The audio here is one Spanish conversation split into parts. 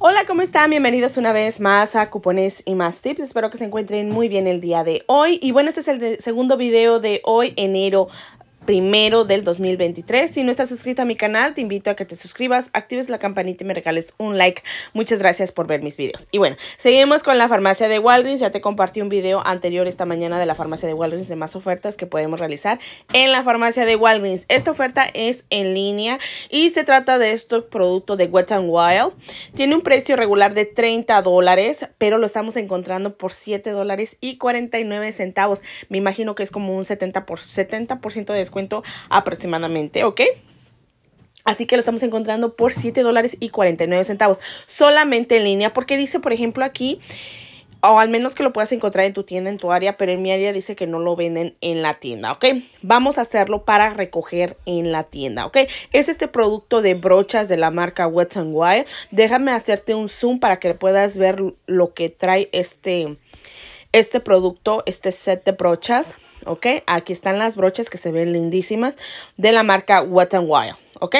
Hola, ¿cómo están? Bienvenidos una vez más a Cupones y más Tips. Espero que se encuentren muy bien el día de hoy. Y bueno, este es el segundo video de hoy, enero primero del 2023. Si no estás suscrito a mi canal, te invito a que te suscribas, actives la campanita y me regales un like. Muchas gracias por ver mis videos. Y bueno, seguimos con la farmacia de Walgreens. Ya te compartí un video anterior esta mañana de la farmacia de Walgreens de más ofertas que podemos realizar en la farmacia de Walgreens. Esta oferta es en línea y se trata de este producto de Wet n Wild. Tiene un precio regular de 30 dólares, pero lo estamos encontrando por 7 dólares y 49 centavos. Me imagino que es como un 70%, por, 70 de descuento aproximadamente, ¿ok? Así que lo estamos encontrando por 7 dólares y 49 centavos. Solamente en línea. Porque dice, por ejemplo, aquí. O al menos que lo puedas encontrar en tu tienda, en tu área. Pero en mi área dice que no lo venden en la tienda. ¿Ok? Vamos a hacerlo para recoger en la tienda. ¿Ok? Es este producto de brochas de la marca Wet n Wild. Déjame hacerte un zoom para que puedas ver lo que trae este este producto, este set de brochas, ¿ok? Aquí están las brochas que se ven lindísimas de la marca Wet n Wild, ¿ok?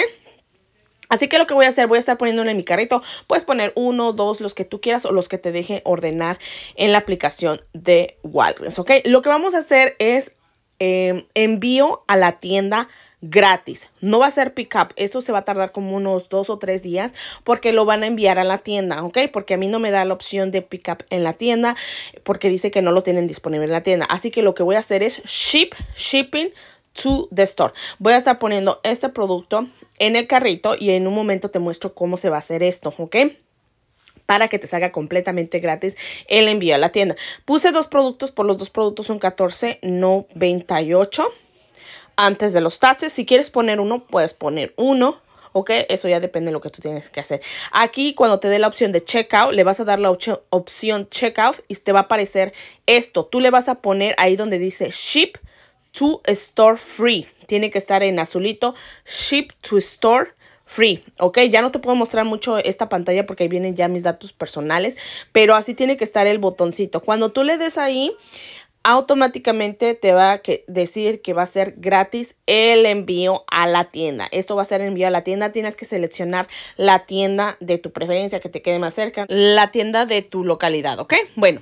Así que lo que voy a hacer, voy a estar poniendo en mi carrito. Puedes poner uno, dos, los que tú quieras o los que te deje ordenar en la aplicación de Walgreens, ¿ok? Lo que vamos a hacer es Em, envío a la tienda gratis. No va a ser pick up. Esto se va a tardar como unos dos o tres días porque lo van a enviar a la tienda, ¿ok? Porque a mí no me da la opción de pick up en la tienda porque dice que no lo tienen disponible en la tienda. Así que lo que voy a hacer es ship, shipping to the store. Voy a estar poniendo este producto en el carrito y en un momento te muestro cómo se va a hacer esto, ¿ok? para que te salga completamente gratis el envío a la tienda. Puse dos productos, por los dos productos son 14.98 antes de los taxes. Si quieres poner uno, puedes poner uno. ¿ok? Eso ya depende de lo que tú tienes que hacer. Aquí cuando te dé la opción de checkout, le vas a dar la opción checkout y te va a aparecer esto. Tú le vas a poner ahí donde dice ship to store free. Tiene que estar en azulito, ship to store free, ¿ok? Ya no te puedo mostrar mucho esta pantalla porque ahí vienen ya mis datos personales, pero así tiene que estar el botoncito. Cuando tú le des ahí, automáticamente te va a decir que va a ser gratis el envío a la tienda. Esto va a ser envío a la tienda. Tienes que seleccionar la tienda de tu preferencia que te quede más cerca, la tienda de tu localidad, ¿ok? Bueno,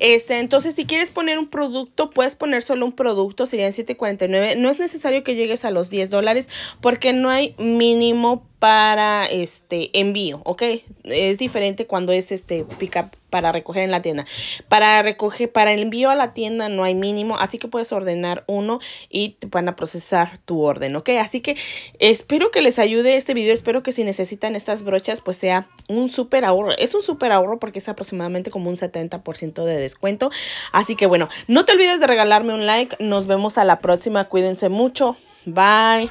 ese entonces si quieres poner un producto, puedes poner solo un producto, serían $7.49. No es necesario que llegues a los $10 porque no hay mínimo para este envío, ¿ok? Es diferente cuando es este pick up para recoger en la tienda. Para recoger, para el envío a la tienda no hay mínimo, así que puedes ordenar uno y te van a procesar tu orden, ¿ok? Así que espero que les ayude este video, espero que si necesitan estas brochas, pues sea un super ahorro. Es un súper ahorro porque es aproximadamente como un 70% de descuento. Así que bueno, no te olvides de regalarme un like, nos vemos a la próxima, cuídense mucho, bye.